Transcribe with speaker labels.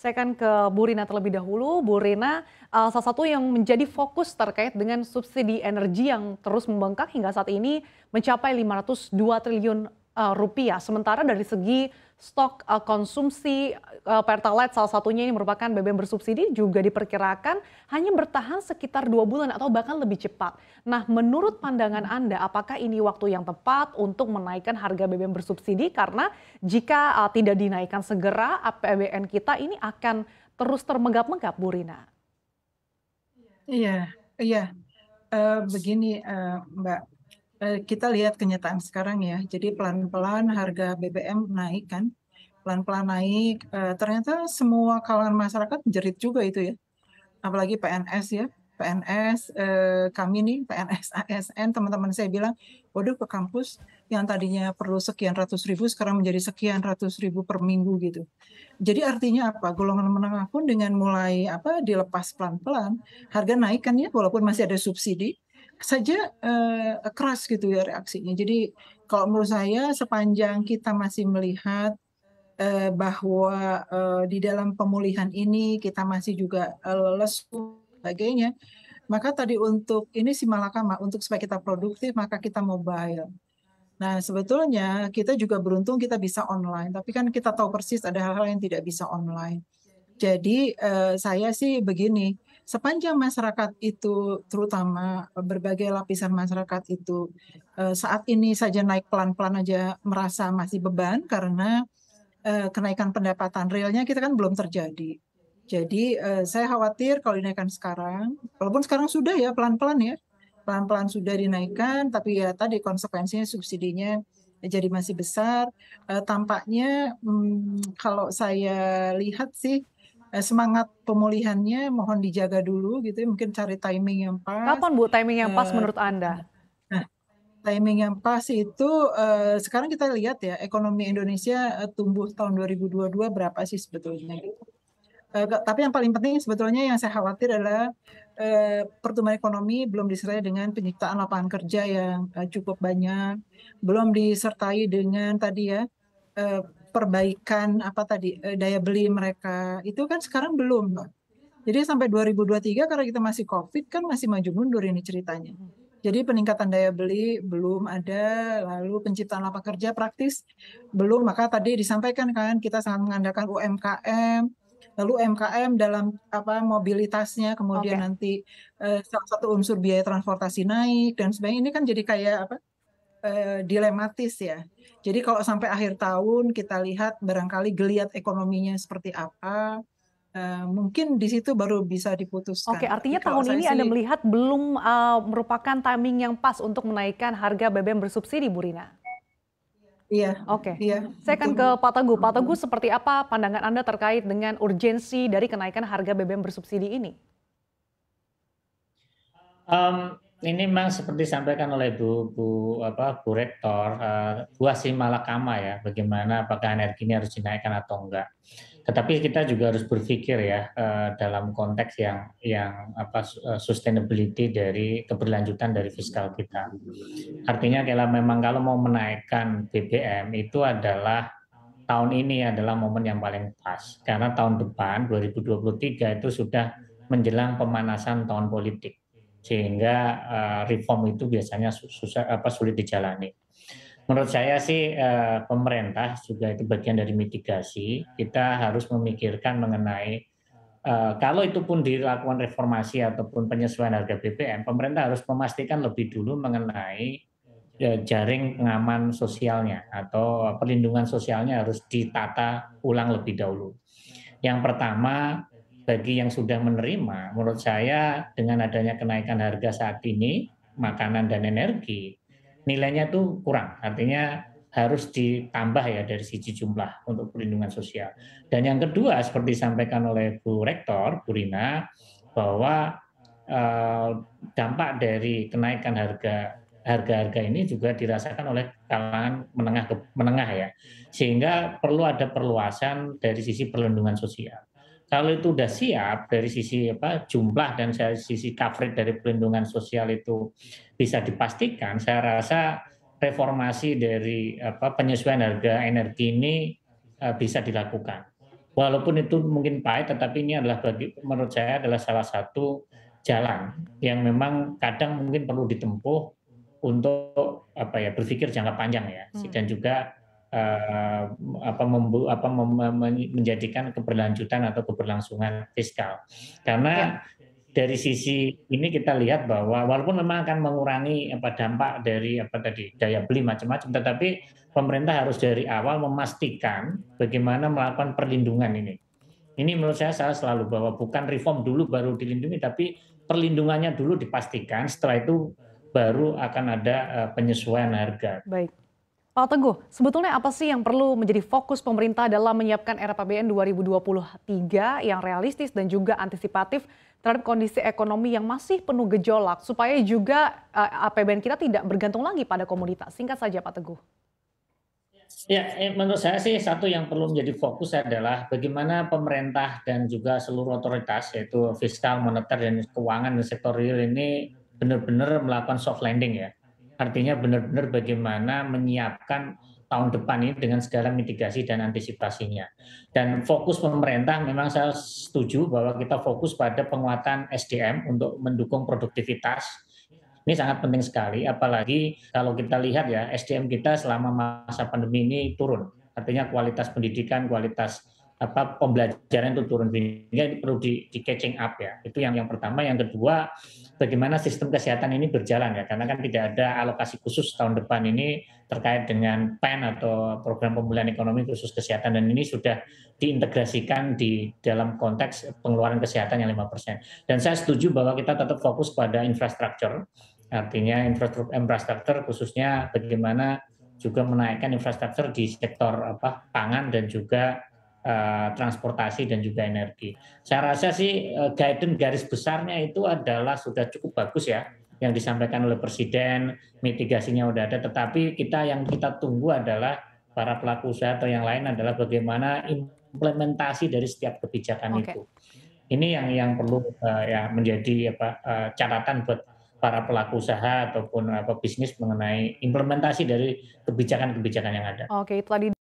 Speaker 1: Saya akan ke Bu Rina terlebih dahulu. Bu Rina, eh, salah satu yang menjadi fokus terkait dengan subsidi energi yang terus membengkak hingga saat ini mencapai 502 triliun eh, rupiah. Sementara dari segi stok eh, konsumsi Eh, Pertalite salah satunya ini merupakan BBM bersubsidi juga diperkirakan hanya bertahan sekitar dua bulan atau bahkan lebih cepat. Nah, menurut pandangan Anda, apakah ini waktu yang tepat untuk menaikkan harga BBM bersubsidi? Karena jika uh, tidak dinaikkan segera, APBN kita ini akan terus termegap-megap, Bu Rina.
Speaker 2: Iya, iya. Uh, begini, uh, Mbak kita lihat kenyataan sekarang ya. Jadi pelan-pelan harga BBM naik kan pelan-pelan naik. Eh, ternyata semua kalangan masyarakat jerit juga itu ya. Apalagi PNS ya. PNS, eh, kami nih PNS, ASN, teman-teman saya bilang, waduh ke kampus yang tadinya perlu sekian ratus ribu sekarang menjadi sekian ratus ribu per minggu gitu. Jadi artinya apa? Golongan menengah pun dengan mulai apa dilepas pelan-pelan, harga naik kan ya walaupun masih ada subsidi, saja eh, keras gitu ya reaksinya. Jadi kalau menurut saya sepanjang kita masih melihat Eh, bahwa eh, di dalam pemulihan ini kita masih juga eh, lesu sebagainya. Maka tadi untuk ini si malakama untuk supaya kita produktif maka kita mobile. Nah, sebetulnya kita juga beruntung kita bisa online, tapi kan kita tahu persis ada hal-hal yang tidak bisa online. Jadi saya sih begini, sepanjang masyarakat itu terutama berbagai lapisan masyarakat itu saat ini saja naik pelan-pelan aja merasa masih beban karena Eh, kenaikan pendapatan realnya kita kan belum terjadi. Jadi eh, saya khawatir kalau dinaikkan sekarang, walaupun sekarang sudah ya pelan-pelan ya, pelan-pelan sudah dinaikkan, tapi ya tadi konsekuensinya subsidinya jadi masih besar. Eh, tampaknya hmm, kalau saya lihat sih semangat pemulihannya mohon dijaga dulu gitu, ya, mungkin cari timing yang pas. Kapan bu timing yang pas menurut anda? timing yang pas itu uh, sekarang kita lihat ya ekonomi Indonesia uh, tumbuh tahun 2022 berapa sih sebetulnya Uh, tapi yang paling penting sebetulnya yang saya khawatir adalah uh, pertumbuhan ekonomi belum disertai dengan penciptaan lapangan kerja yang uh, cukup banyak, belum disertai dengan tadi ya uh, perbaikan apa tadi uh, daya beli mereka itu kan sekarang belum. Jadi sampai 2023 karena kita masih COVID kan masih maju mundur ini ceritanya. Jadi peningkatan daya beli belum ada, lalu penciptaan lapangan kerja praktis belum. Maka tadi disampaikan kan kita sangat mengandalkan UMKM, lalu UMKM dalam apa mobilitasnya, kemudian okay. nanti eh, salah satu unsur biaya transportasi naik dan sebagainya. Ini kan jadi kayak apa? Eh, dilematis ya. Jadi kalau sampai akhir tahun kita lihat barangkali geliat ekonominya seperti apa,
Speaker 1: Uh, mungkin di situ baru bisa diputuskan. Oke, artinya Jadi tahun ini sih, Anda melihat belum uh, merupakan timing yang pas untuk menaikkan harga BBM bersubsidi, Bu Rina? Iya. Oke. Okay. Iya. Saya akan ke Pak Teguh. Pak Teguh, seperti apa pandangan Anda terkait dengan urgensi dari kenaikan harga BBM bersubsidi ini?
Speaker 3: Um, ini memang seperti disampaikan oleh Bu Bu apa Bu Rektor, uh, eh, buah si malakama ya, bagaimana apakah energi ini harus dinaikkan atau enggak tetapi kita juga harus berpikir ya eh, dalam konteks yang yang apa eh, sustainability dari keberlanjutan dari fiskal kita. Artinya kalau memang kalau mau menaikkan BBM itu adalah tahun ini adalah momen yang paling pas karena tahun depan 2023 itu sudah menjelang pemanasan tahun politik sehingga eh, reform itu biasanya susah apa sulit dijalani menurut saya sih eh, pemerintah juga itu bagian dari mitigasi. Kita harus memikirkan mengenai eh, kalau itu pun dilakukan reformasi ataupun penyesuaian harga BBM, pemerintah harus memastikan lebih dulu mengenai eh, jaring pengaman sosialnya atau perlindungan sosialnya harus ditata ulang lebih dahulu. Yang pertama bagi yang sudah menerima, menurut saya dengan adanya kenaikan harga saat ini makanan dan energi nilainya itu kurang. Artinya harus ditambah ya dari sisi jumlah untuk perlindungan sosial. Dan yang kedua seperti disampaikan oleh Bu Rektor, Bu Rina, bahwa eh, dampak dari kenaikan harga harga-harga ini juga dirasakan oleh kalangan menengah ke menengah ya. Sehingga perlu ada perluasan dari sisi perlindungan sosial kalau itu sudah siap dari sisi apa jumlah dan dari sisi coverage dari pelindungan sosial itu bisa dipastikan, saya rasa reformasi dari apa penyesuaian harga energi ini e, bisa dilakukan. Walaupun itu mungkin pahit, tetapi ini adalah bagi menurut saya adalah salah satu jalan yang memang kadang mungkin perlu ditempuh untuk apa ya berpikir jangka panjang ya hmm. dan juga Eh, apa, membu, apa mem, menjadikan keberlanjutan atau keberlangsungan fiskal. Karena ya. dari sisi ini kita lihat bahwa walaupun memang akan mengurangi apa dampak dari apa tadi daya beli macam-macam, tetapi pemerintah harus dari awal memastikan bagaimana melakukan perlindungan ini. Ini menurut saya salah selalu bahwa bukan reform dulu baru dilindungi, tapi perlindungannya dulu dipastikan. Setelah itu baru akan ada eh, penyesuaian harga. Baik.
Speaker 1: Pak Teguh, sebetulnya apa sih yang perlu menjadi fokus pemerintah dalam menyiapkan era PBN 2023 yang realistis dan juga antisipatif terhadap kondisi ekonomi yang masih penuh gejolak supaya juga uh, eh, APBN kita tidak bergantung lagi pada komunitas? Singkat saja Pak Teguh.
Speaker 3: Ya, eh, menurut saya sih satu yang perlu menjadi fokus adalah bagaimana pemerintah dan juga seluruh otoritas yaitu fiskal, moneter dan keuangan dan sektor real ini benar-benar melakukan soft landing ya Artinya benar-benar bagaimana menyiapkan tahun depan ini dengan segala mitigasi dan antisipasinya. Dan fokus pemerintah memang saya setuju bahwa kita fokus pada penguatan SDM untuk mendukung produktivitas. Ini sangat penting sekali, apalagi kalau kita lihat ya SDM kita selama masa pandemi ini turun. Artinya kualitas pendidikan, kualitas apa pembelajaran itu turun sehingga perlu di, di catching up ya itu yang yang pertama yang kedua bagaimana sistem kesehatan ini berjalan ya karena kan tidak ada alokasi khusus tahun depan ini terkait dengan PEN atau program pemulihan ekonomi khusus kesehatan dan ini sudah diintegrasikan di dalam konteks pengeluaran kesehatan yang 5% dan saya setuju bahwa kita tetap fokus pada infrastruktur artinya infrastruktur infrastruktur khususnya bagaimana juga menaikkan infrastruktur di sektor apa pangan dan juga Eh, transportasi dan juga energi. Saya rasa sih eh, guidance garis besarnya itu adalah sudah cukup bagus ya yang disampaikan oleh presiden, mitigasinya sudah ada. Tetapi kita yang kita tunggu adalah para pelaku usaha atau yang lain adalah bagaimana implementasi dari setiap kebijakan okay. itu. Ini yang yang perlu uh, ya menjadi apa uh, catatan buat para pelaku usaha ataupun apa bisnis mengenai implementasi dari kebijakan-kebijakan yang ada.
Speaker 1: Oke, okay, itu tadi